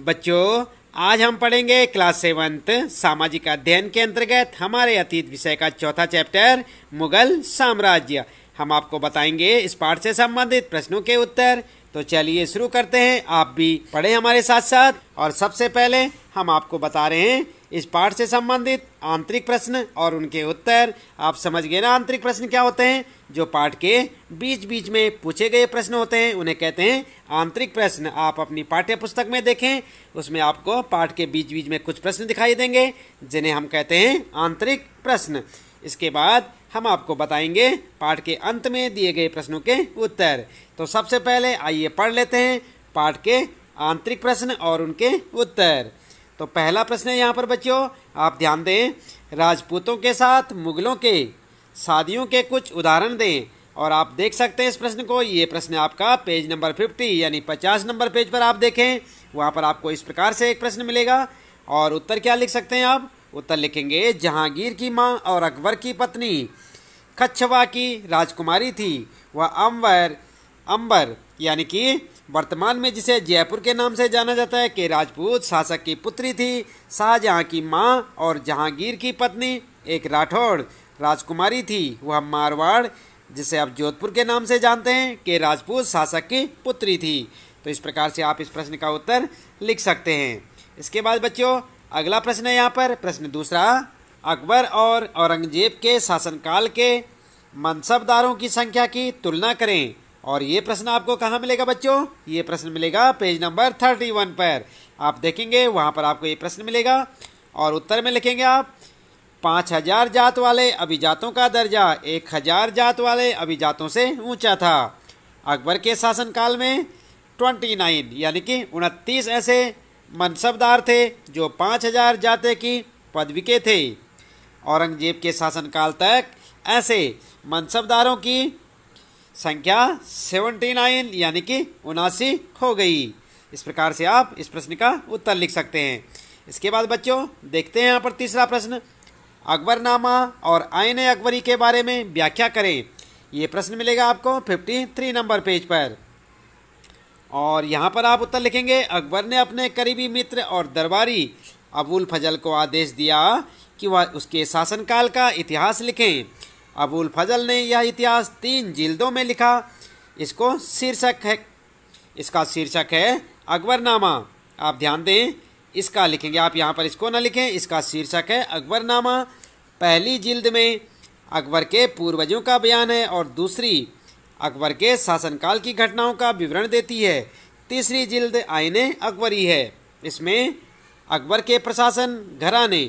बच्चों आज हम पढ़ेंगे क्लास सेवंथ सामाजिक अध्ययन के अंतर्गत हमारे अतीत विषय का चौथा चैप्टर मुगल साम्राज्य हम आपको बताएंगे इस पाठ से संबंधित प्रश्नों के उत्तर तो चलिए शुरू करते हैं आप भी पढ़े हमारे साथ साथ और सबसे पहले हम आपको बता रहे हैं इस पाठ से संबंधित आंतरिक प्रश्न और उनके उत्तर आप समझ गए ना आंतरिक प्रश्न क्या होते हैं जो पाठ के बीच बीच में पूछे गए प्रश्न होते हैं उन्हें कहते हैं आंतरिक प्रश्न आप अपनी पाठ्य पुस्तक में देखें उसमें आपको पाठ के बीच बीच में कुछ प्रश्न दिखाई देंगे जिन्हें हम कहते हैं आंतरिक प्रश्न इसके बाद हम आपको बताएंगे पाठ के अंत में दिए गए प्रश्नों के उत्तर तो सबसे पहले आइए पढ़ लेते हैं पाठ के आंतरिक प्रश्न और उनके उत्तर तो पहला प्रश्न है यहाँ पर बच्चों आप ध्यान दें राजपूतों के साथ मुगलों के शादियों के कुछ उदाहरण दें और आप देख सकते हैं इस प्रश्न को ये प्रश्न आपका पेज नंबर फिफ्टी यानी पचास नंबर पेज पर आप देखें वहाँ पर आपको इस प्रकार से एक प्रश्न मिलेगा और उत्तर क्या लिख सकते हैं आप उत्तर लिखेंगे जहांगीर की माँ और अकबर की पत्नी कच्छवा की राजकुमारी थी वह अम्बर अम्बर यानी कि वर्तमान में जिसे जयपुर के नाम से जाना जाता है के राजपूत शासक की पुत्री थी शाहजहाँ की माँ और जहांगीर की पत्नी एक राठौड़ राजकुमारी थी वह मारवाड़ जिसे आप जोधपुर के नाम से जानते हैं के राजपूत शासक की पुत्री थी तो इस प्रकार से आप इस प्रश्न का उत्तर लिख सकते हैं इसके बाद बच्चों अगला प्रश्न है यहाँ पर प्रश्न दूसरा अकबर और औरंगजेब के शासनकाल के मनसबदारों की संख्या की तुलना करें और ये प्रश्न आपको कहाँ मिलेगा बच्चों ये प्रश्न मिलेगा पेज नंबर थर्टी वन पर आप देखेंगे वहाँ पर आपको ये प्रश्न मिलेगा और उत्तर में लिखेंगे आप पाँच हजार जात वाले अभिजातों का दर्जा एक हजार जात वाले अभिजातों से ऊंचा था अकबर के शासनकाल में ट्वेंटी नाइन यानी कि उनतीस ऐसे मनसबदार थे जो पाँच हजार जाते की पदवी के थे औरंगजेब के शासनकाल तक ऐसे मनसबदारों की संख्या सेवेंटी नाइन यानी कि उनासी हो गई इस प्रकार से आप इस प्रश्न का उत्तर लिख सकते हैं इसके बाद बच्चों देखते हैं यहाँ पर तीसरा प्रश्न अकबरनामा और आयन अकबरी के बारे में व्याख्या करें ये प्रश्न मिलेगा आपको फिफ्टी थ्री नंबर पेज पर और यहाँ पर आप उत्तर लिखेंगे अकबर ने अपने करीबी मित्र और दरबारी अबुल फजल को आदेश दिया कि वह उसके शासनकाल का इतिहास लिखें अबुल फजल ने यह इतिहास तीन जिल्दों में लिखा इसको शीर्षक है इसका शीर्षक है अकबरनामा आप ध्यान दें इसका लिखेंगे आप यहाँ पर इसको ना लिखें इसका शीर्षक है अकबरनामा पहली जिल्द में अकबर के पूर्वजों का बयान है और दूसरी अकबर के शासनकाल की घटनाओं का विवरण देती है तीसरी जिल्द आईने अकबरी है इसमें अकबर के प्रशासन घराने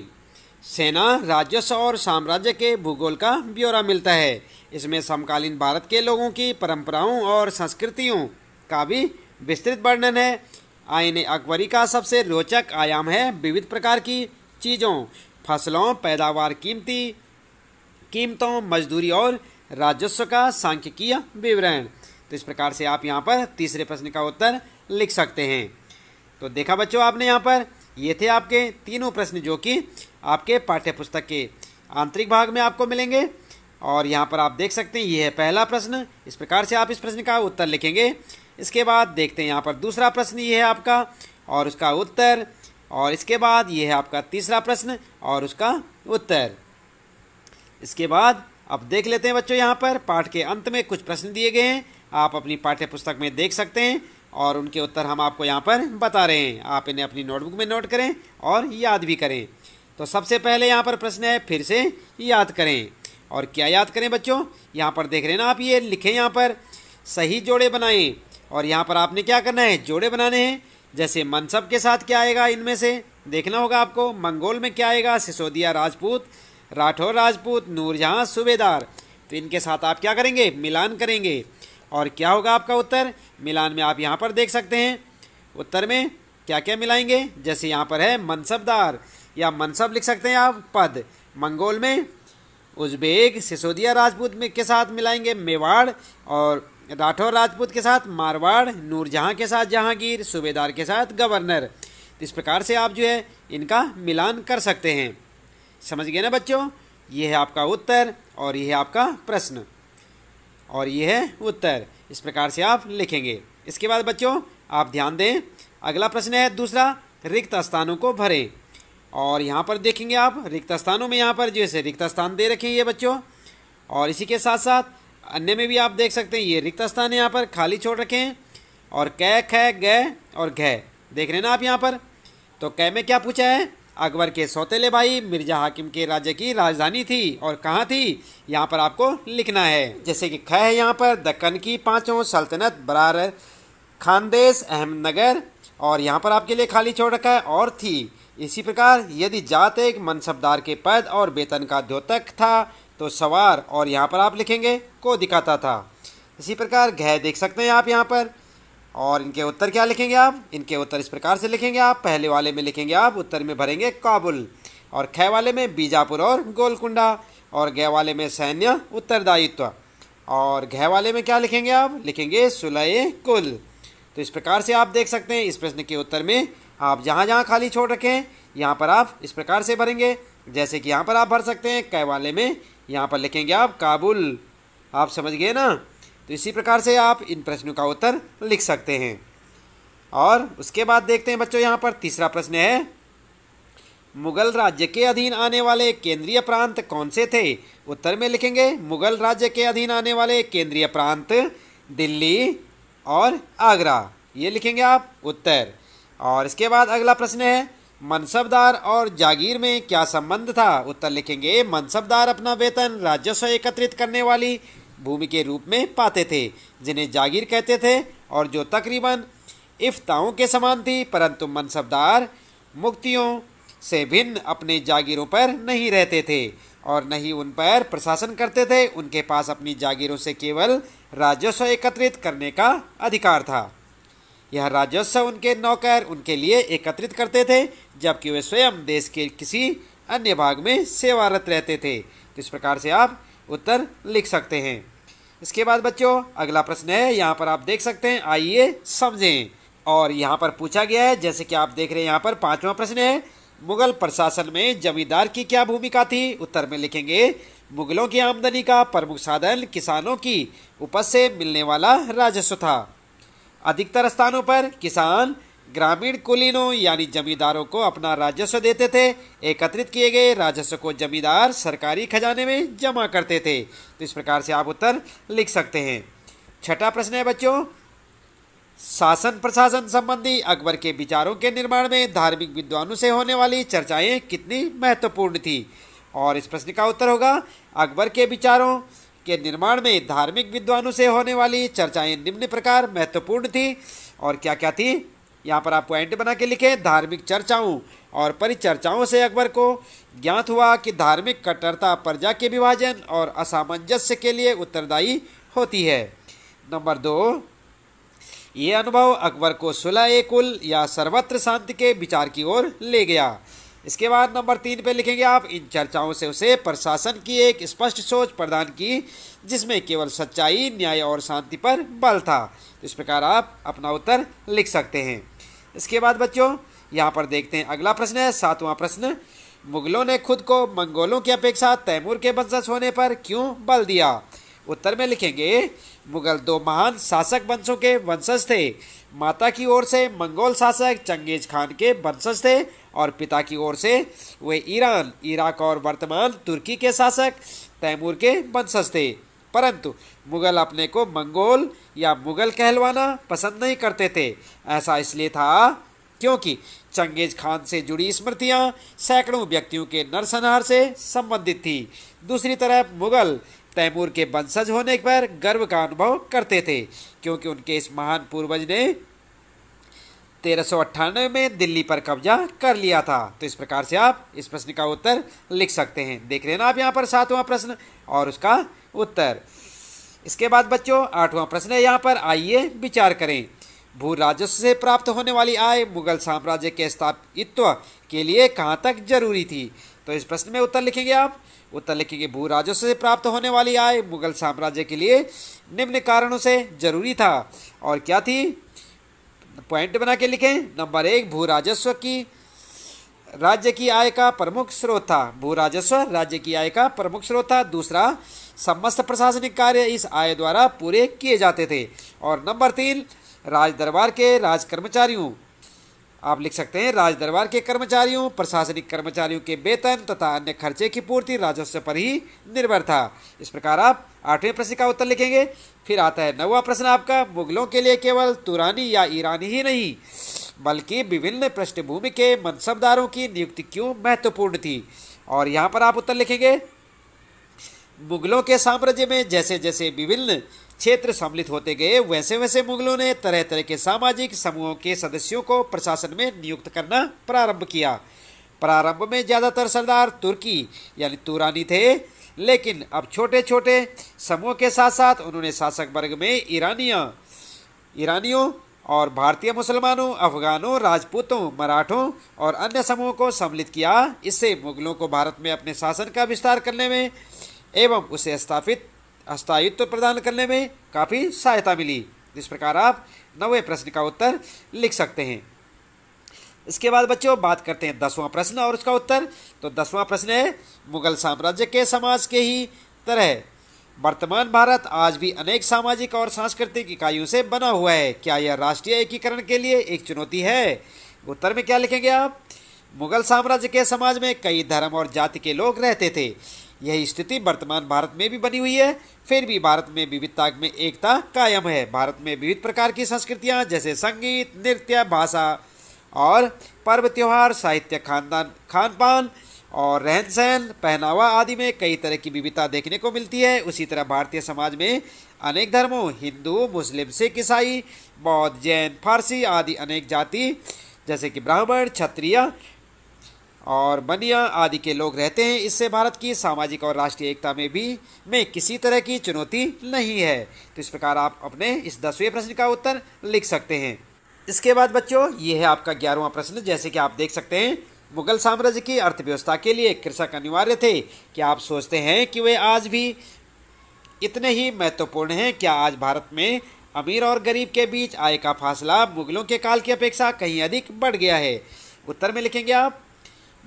सेना राजस्व और साम्राज्य के भूगोल का ब्यौरा मिलता है इसमें समकालीन भारत के लोगों की परंपराओं और संस्कृतियों का भी विस्तृत वर्णन है आइन अकबरी का सबसे रोचक आयाम है विविध प्रकार की चीज़ों फसलों पैदावार कीमती कीमतों मजदूरी और राजस्व का सांख्यिकीय विवरण तो इस प्रकार से आप यहाँ पर तीसरे प्रश्न का उत्तर लिख सकते हैं तो देखा बच्चों आपने यहाँ पर ये थे आपके तीनों प्रश्न जो कि आपके पाठ्यपुस्तक के आंतरिक भाग में आपको मिलेंगे और यहाँ पर आप देख सकते हैं ये है पहला प्रश्न इस प्रकार से आप इस प्रश्न का उत्तर लिखेंगे इसके बाद देखते हैं यहाँ पर दूसरा प्रश्न ये है आपका और उसका उत्तर और इसके बाद ये है आपका तीसरा प्रश्न और उसका उत्तर इसके बाद अब देख लेते हैं बच्चों यहाँ पर पाठ के अंत में कुछ प्रश्न दिए गए हैं आप अपनी पाठ्य पुस्तक में देख सकते हैं और उनके उत्तर हम आपको यहाँ पर बता रहे हैं आप इन्हें अपनी नोटबुक में नोट करें और याद भी करें तो सबसे पहले यहाँ पर प्रश्न है फिर से याद करें और क्या याद करें बच्चों यहाँ पर देख रहे हैं ना आप ये लिखें यहाँ पर सही जोड़े बनाएं और यहाँ पर आपने क्या करना है जोड़े बनाने हैं जैसे मनसब के साथ क्या आएगा इनमें से देखना होगा आपको मंगोल में क्या आएगा सिसोदिया राजपूत राठौर राजपूत नूरजहाँ सूबेदार तो इनके साथ आप क्या करेंगे मिलान करेंगे और क्या होगा आपका उत्तर मिलान में आप यहाँ पर देख सकते हैं उत्तर में क्या क्या मिलाएंगे जैसे यहाँ पर है मनसबदार या मनसब लिख सकते हैं आप पद मंगोल में उज्बेक सिसोदिया राजपूत में के साथ मिलाएंगे मेवाड़ और राठौर राजपूत के साथ मारवाड़ नूरजहाँ के साथ जहांगीर सूबेदार के साथ गवर्नर इस प्रकार से आप जो है इनका मिलान कर सकते हैं समझ गए ना बच्चों ये है आपका उत्तर और ये है आपका प्रश्न और ये है उत्तर इस प्रकार से आप लिखेंगे इसके बाद बच्चों आप ध्यान दें अगला प्रश्न है दूसरा रिक्त स्थानों को भरें और यहाँ पर देखेंगे आप रिक्त स्थानों में यहाँ पर जैसे रिक्त स्थान दे रखे हैं ये बच्चों और इसी के साथ साथ अन्य में भी आप देख सकते हैं ये रिक्त स्थान यहाँ पर खाली छोड़ रखे हैं और कै ख और घ देख रहे हैं ना आप यहाँ पर तो कै में क्या पूछा है अकबर के सौतेले भाई मिर्जा हाकिम के राज्य की राजधानी थी और कहाँ थी यहाँ पर आपको लिखना है जैसे कि खह है यहाँ पर दक्कन की पाँचों सल्तनत बरार खानदेश अहमदनगर और यहाँ पर आपके लिए खाली छोड़ रखा है और थी इसी प्रकार यदि जात एक मनसबदार के पद और वेतन का द्योतक था तो सवार और यहाँ पर आप लिखेंगे को दिखाता था इसी प्रकार घह देख सकते हैं आप यहाँ पर और इनके उत्तर क्या लिखेंगे आप इनके उत्तर इस प्रकार से लिखेंगे आप पहले वाले में लिखेंगे आप उत्तर में भरेंगे काबुल और खै वाले में बीजापुर और गोलकुंडा और गै वाले में सैन्य उत्तरदायित्व और घह वाले में क्या लिखेंगे आप लिखेंगे सुलह कुल तो इस प्रकार से आप देख सकते हैं इस प्रश्न के उत्तर में आप जहाँ जहाँ खाली छोड़ रखें यहाँ पर आप इस प्रकार से भरेंगे जैसे कि यहाँ पर आप भर सकते हैं कै वाले में यहाँ पर लिखेंगे आप काबुल आप समझ गए ना तो इसी प्रकार से आप इन प्रश्नों का उत्तर लिख सकते हैं और उसके बाद देखते हैं बच्चों यहाँ पर तीसरा प्रश्न है मुगल राज्य के अधीन आने वाले केंद्रीय प्रांत कौन से थे उत्तर में लिखेंगे मुगल राज्य के अधीन आने वाले केंद्रीय प्रांत दिल्ली और आगरा ये लिखेंगे आप उत्तर और इसके बाद अगला प्रश्न है मनसबदार और जागीर में क्या संबंध था उत्तर लिखेंगे मनसबदार अपना वेतन राजस्व एकत्रित करने वाली भूमि के रूप में पाते थे जिन्हें जागीर कहते थे और जो तकरीबन इफ्ताओं के समान थी परंतु मनसबदार मुक्तियों से भिन्न अपने जागीरों पर नहीं रहते थे और नहीं उन पर प्रशासन करते थे उनके पास अपनी जागीरों से केवल राजस्व एकत्रित करने का अधिकार था यह राजस्व उनके नौकर उनके लिए एकत्रित करते थे जबकि वे स्वयं देश के किसी अन्य भाग में सेवारत रहते थे तो इस प्रकार से आप उत्तर लिख सकते हैं इसके बाद बच्चों अगला प्रश्न है यहाँ पर आप देख सकते हैं आइए समझें और यहाँ पर पूछा गया है जैसे कि आप देख रहे हैं यहाँ पर पांचवा प्रश्न है मुगल प्रशासन में जमींदार की क्या भूमिका थी उत्तर में लिखेंगे मुगलों की आमदनी का प्रमुख साधन किसानों की उपज से मिलने वाला राजस्व था अधिकतर स्थानों पर किसान ग्रामीण कुलीनों यानी जमींदारों को अपना राजस्व देते थे एकत्रित किए गए राजस्व को जमींदार सरकारी खजाने में जमा करते थे तो इस प्रकार से आप उत्तर लिख सकते हैं छठा प्रश्न है बच्चों शासन प्रशासन संबंधी अकबर के विचारों के निर्माण में धार्मिक विद्वानों से होने वाली चर्चाएं कितनी महत्वपूर्ण थी और इस प्रश्न का उत्तर होगा अकबर के विचारों के निर्माण में धार्मिक विद्वानों से होने वाली चर्चाएं निम्न प्रकार महत्वपूर्ण थी और क्या क्या थी यहाँ पर आप पॉइंट बना के लिखें धार्मिक चर्चाओं और परिचर्चाओं से अकबर को ज्ञात हुआ कि धार्मिक कट्टरता प्रजा के विभाजन और असामंजस्य के लिए उत्तरदायी होती है नंबर दो ये अनुभव अकबर को सुलह ए कुल या सर्वत्र शांति के विचार की ओर ले गया इसके बाद नंबर तीन पे लिखेंगे आप इन चर्चाओं से उसे प्रशासन की एक स्पष्ट सोच प्रदान की जिसमें केवल सच्चाई न्याय और शांति पर बल था इस प्रकार आप अपना उत्तर लिख सकते हैं इसके बाद बच्चों यहाँ पर देखते हैं अगला प्रश्न है सातवां प्रश्न मुगलों ने खुद को मंगोलों की अपेक्षा तैमूर के वंशज होने पर क्यों बल दिया उत्तर में लिखेंगे मुगल दो महान शासक वंशों के वंशज थे माता की ओर से मंगोल शासक चंगेज खान के वंशज थे और पिता की ओर से वे ईरान इराक और वर्तमान तुर्की के शासक तैमूर के वंशज थे परंतु मुगल अपने को मंगोल या मुगल कहलवाना पसंद नहीं करते थे ऐसा इसलिए था क्योंकि चंगेज खान से जुड़ी स्मृतियां सैकड़ों व्यक्तियों के नरसंहार से संबंधित थी दूसरी तरफ मुगल तैमूर के वंशज होने पर गर्व का अनुभव करते थे क्योंकि उनके इस महान पूर्वज ने तेरह में दिल्ली पर कब्जा कर लिया था तो इस प्रकार से आप इस प्रश्न का उत्तर लिख सकते हैं देख रहे हैं ना आप यहाँ पर सातवां प्रश्न और उसका उत्तर इसके बाद बच्चों आठवां प्रश्न है यहाँ पर आइए विचार करें भू राजस्व से प्राप्त होने वाली आय मुगल साम्राज्य के स्थापित्व के लिए कहाँ तक जरूरी थी तो इस प्रश्न में उत्तर लिखेंगे आप उत्तर लिखेंगे भू राजस्व से प्राप्त होने वाली आय मुगल साम्राज्य के लिए निम्न कारणों से जरूरी था और क्या थी पॉइंट बना के लिखें नंबर एक भू राजस्व की राज्य की आय का प्रमुख स्रोत था भू राजस्व राज्य की आय का प्रमुख स्रोत था दूसरा समस्त प्रशासनिक कार्य इस आय द्वारा पूरे किए जाते थे और नंबर तीन राज दरबार के राज कर्मचारियों आप लिख सकते हैं राज दरबार के कर्मचारियों प्रशासनिक कर्मचारियों के वेतन तथा अन्य खर्चे की पूर्ति राजस्व पर ही निर्भर था इस प्रकार आप आठवें प्रश्न का उत्तर लिखेंगे फिर आता है नवा प्रश्न आपका मुगलों के लिए केवल तुरानी या ईरानी ही नहीं बल्कि विभिन्न पृष्ठभूमि के मनसबदारों की नियुक्ति क्यों महत्वपूर्ण थी और यहाँ पर आप उत्तर लिखेंगे मुगलों के साम्राज्य में जैसे जैसे विभिन्न क्षेत्र सम्मिलित होते गए वैसे वैसे मुगलों ने तरह तरह के सामाजिक समूहों के सदस्यों को प्रशासन में नियुक्त करना प्रारंभ किया प्रारंभ में ज़्यादातर सरदार तुर्की यानी तुरानी थे लेकिन अब छोटे छोटे समूह के साथ साथ उन्होंने शासक वर्ग में ईरानिया ईरानियों और भारतीय मुसलमानों अफगानों राजपूतों मराठों और अन्य समूहों को सम्मिलित किया इससे मुगलों को भारत में अपने शासन का विस्तार करने में एवं उसे स्थापित अस्थायित्व प्रदान करने में काफ़ी सहायता मिली इस प्रकार आप नवे प्रश्न का उत्तर लिख सकते हैं इसके बाद बच्चों बात करते हैं दसवां प्रश्न और उसका उत्तर तो दसवां प्रश्न है मुगल साम्राज्य के समाज के ही तरह वर्तमान भारत आज भी अनेक सामाजिक और सांस्कृतिक इकाइयों से बना हुआ है क्या यह राष्ट्रीय एकीकरण के लिए एक चुनौती है उत्तर में क्या लिखेंगे आप मुगल साम्राज्य के समाज में कई धर्म और जाति के लोग रहते थे यही स्थिति वर्तमान भारत में भी बनी हुई है फिर भी भारत में विविधता में एकता कायम है भारत में विविध प्रकार की संस्कृतियाँ जैसे संगीत नृत्य भाषा और पर्व त्यौहार साहित्य खानदान खान पान और रहन सहन पहनावा आदि में कई तरह की विविधता देखने को मिलती है उसी तरह भारतीय समाज में अनेक धर्मों हिंदू मुस्लिम सिख ईसाई बौद्ध जैन फारसी आदि अनेक जाति जैसे कि ब्राह्मण क्षत्रिय और बनिया आदि के लोग रहते हैं इससे भारत की सामाजिक और राष्ट्रीय एकता में भी में किसी तरह की चुनौती नहीं है तो इस प्रकार आप अपने इस दसवें प्रश्न का उत्तर लिख सकते हैं इसके बाद बच्चों ये है आपका ग्यारहवा प्रश्न जैसे कि आप देख सकते हैं मुगल साम्राज्य की अर्थव्यवस्था के लिए कृषक अनिवार्य थे क्या आप सोचते हैं कि वे आज भी इतने ही महत्वपूर्ण हैं क्या आज भारत में अमीर और गरीब के बीच आय का फासला मुगलों के काल की अपेक्षा कहीं अधिक बढ़ गया है उत्तर में लिखेंगे आप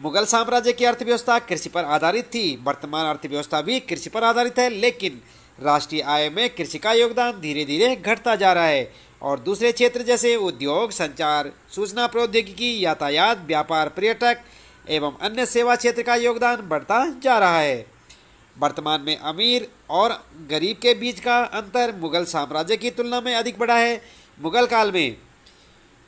मुगल साम्राज्य की अर्थव्यवस्था कृषि पर आधारित थी वर्तमान अर्थव्यवस्था भी कृषि पर आधारित है लेकिन राष्ट्रीय आय में कृषि का योगदान धीरे धीरे घटता जा रहा है और दूसरे क्षेत्र जैसे उद्योग संचार सूचना प्रौद्योगिकी यातायात व्यापार पर्यटक एवं अन्य सेवा क्षेत्र का योगदान बढ़ता जा रहा है वर्तमान में अमीर और गरीब के बीच का अंतर मुगल साम्राज्य की तुलना में अधिक बढ़ा है मुगल काल में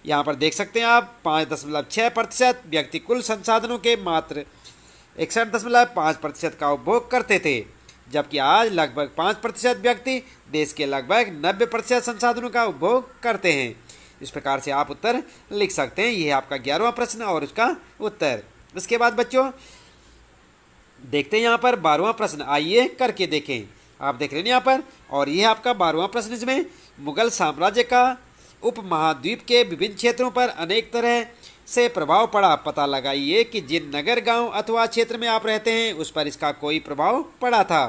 यहाँ पर देख सकते हैं आप पाँच दशमलव छः प्रतिशत व्यक्ति कुल संसाधनों के मात्र इकसठ दशमलव पाँच प्रतिशत का उपभोग करते थे जबकि आज लगभग पाँच प्रतिशत व्यक्ति देश के लगभग नब्बे प्रतिशत संसाधनों का उपभोग करते हैं इस प्रकार से आप उत्तर लिख सकते हैं यह आपका ग्यारहवा प्रश्न और उसका उत्तर इसके बाद बच्चों देखते हैं यहाँ पर बारहवा प्रश्न आइए करके देखें आप देख रहे हैं यहाँ पर और यह आपका बारहवा प्रश्न इसमें मुगल साम्राज्य का उपमहाद्वीप के विभिन्न क्षेत्रों पर अनेक तरह से प्रभाव पड़ा पता लगाइए कि जिन नगर गांव अथवा क्षेत्र में आप रहते हैं उस पर इसका कोई प्रभाव पड़ा था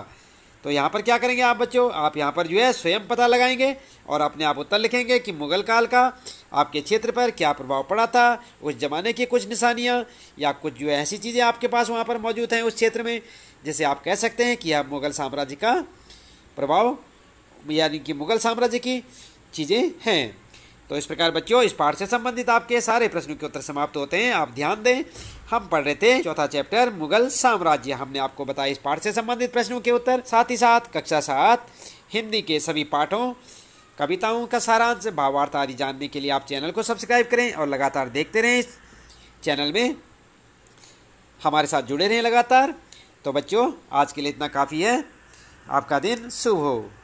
तो यहाँ पर क्या करेंगे आप बच्चों आप यहाँ पर जो है स्वयं पता लगाएंगे और अपने आप उत्तर लिखेंगे कि मुगल काल का आपके क्षेत्र पर क्या प्रभाव पड़ा था उस ज़माने की कुछ निशानियाँ या कुछ जो ऐसी चीज़ें आपके पास वहाँ पर मौजूद हैं उस क्षेत्र में जैसे आप कह सकते हैं कि यह मुगल साम्राज्य का प्रभाव यानी कि मुगल साम्राज्य की चीज़ें हैं तो इस प्रकार बच्चों इस पाठ से संबंधित आपके सारे प्रश्नों के उत्तर समाप्त होते हैं आप ध्यान दें हम पढ़ रहे थे चौथा चैप्टर मुगल साम्राज्य हमने आपको बताया इस पाठ से संबंधित प्रश्नों के उत्तर साथ ही साथ कक्षा सात हिंदी के सभी पाठों कविताओं का सारांश भावार्थ आदि जानने के लिए आप चैनल को सब्सक्राइब करें और लगातार देखते रहें इस चैनल में हमारे साथ जुड़े रहें लगातार तो बच्चों आज के लिए इतना काफ़ी है आपका दिन शुभ हो